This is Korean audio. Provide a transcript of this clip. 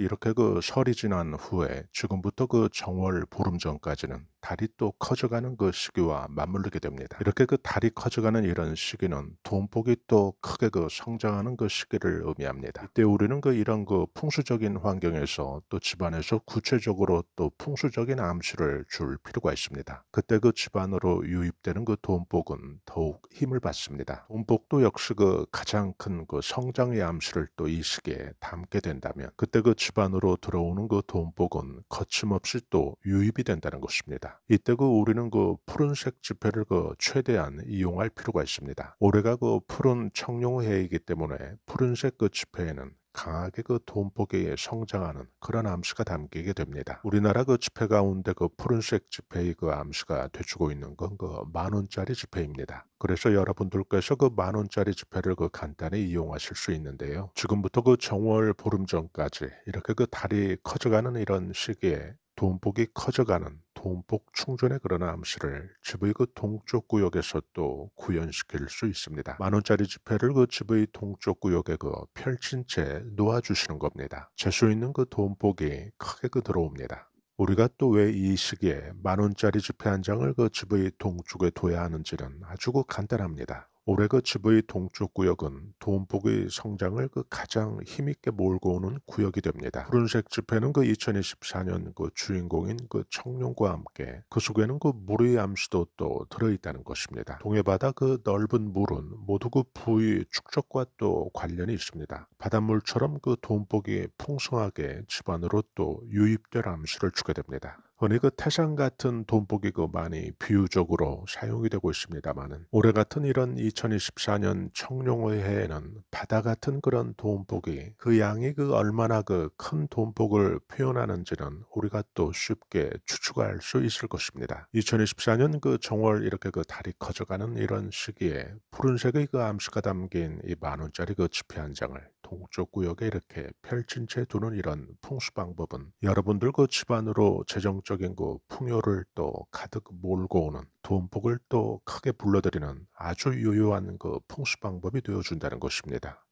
이렇게 그 설이 지난 후에 지금부터 그 정월 보름 전까지는 달이 또 커져가는 그 시기와 맞물리게 됩니다. 이렇게 그 달이 커져가는 이런 시기는 돈복이 또 크게 그 성장하는 그 시기를 의미합니다. 이때 우리는 그 이런 그 풍수적인 환경에서 또 집안에서 구체적으로 또 풍수적인 암시를 줄 필요가 있습니다. 그때 그 집안으로 유입되는 그 돈복은 더욱 힘을 받습니다. 돈복도 역시 그 가장 큰 그 성장의 암시를 또 이 시기에 담게 된다면 그때 그 집안으로 들어오는 그 돈복은 거침없이 또 유입이 된다는 것입니다. 있니다 이때 그 우리는 그 푸른색 지폐를 그 최대한 이용할 필요가 있습니다. 올해가 그 푸른 청룡해이기 때문에 푸른색 그 지폐에는 강하게 그 돈복에 성장하는 그런 암수가 담기게 됩니다. 우리나라 그 지폐 가운데 그 푸른색 지폐의 그 암수가 되주고 있는 건 그 만원짜리 지폐입니다. 그래서 여러분들께서 그 만원짜리 지폐를 그 간단히 이용하실 수 있는데요. 지금부터 그 정월 보름 전까지 이렇게 그 달이 커져가는 이런 시기에 돈복이 커져가는 동북 충전의 그런 암시를 집의 그 동쪽 구역에서 또 구현시킬 수 있습니다. 만원짜리 지폐를 그 집의 동쪽 구역에 그 펼친 채 놓아주시는 겁니다. 재수 있는 그 돈복이 크게 그 들어옵니다. 우리가 또 왜 이 시기에 만원짜리 지폐 한 장을 그 집의 동쪽에 둬야 하는지는 아주 그 간단합니다. 올해 그 집의 동쪽 구역은 돈폭의 성장을 그 가장 힘있게 몰고 오는 구역이 됩니다. 푸른색 집회는 그 2024년 그 주인공인 그 청룡과 함께 그 속에는 그 물의 암시도 또 들어있다는 것입니다. 동해바다 그 넓은 물은 모두 그 부의 축적과 또 관련이 있습니다. 바닷물처럼 그 돈폭이 풍성하게 집안으로 또 유입될 암시를 주게 됩니다. 흔히 그태산 같은 돈복이 그 많이 비유적으로 사용이 되고 있습니다만은 올해 같은 이런 2024년 청룡의 해에는 바다 같은 그런 돈복이 그 양이 그 얼마나 그 큰 돈복을 표현하는지는 우리가 또 쉽게 추측할 수 있을 것입니다. 2024년 그 정월 이렇게 그 달이 커져가는 이런 시기에 푸른색의 그 암시가 담긴 이 만원짜리 그 지폐 한 장을 동쪽 구역에 이렇게 펼친 채 두는 이런 풍수 방법은 여러분들 그 집안으로 재정적인 그 풍요를 또 가득 몰고 오는 돈복을또 크게 불러들이는 아주 유효한 그 풍수 방법이 되어준다는 것입니다.